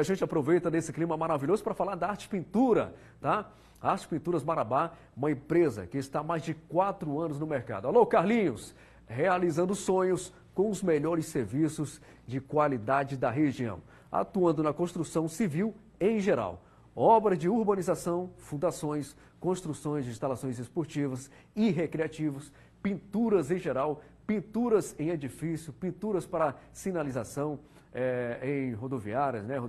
a gente aproveita nesse clima maravilhoso para falar da Arte Pintura, tá? Arte Pinturas Marabá, uma empresa que está há mais de quatro anos no mercado. Alô, Carlinhos! Realizando sonhos com os melhores serviços de qualidade da região, atuando na construção civil em geral obra de urbanização, fundações, construções de instalações esportivas e recreativos, pinturas em geral, pinturas em edifício, pinturas para sinalização é, em rodoviárias, né,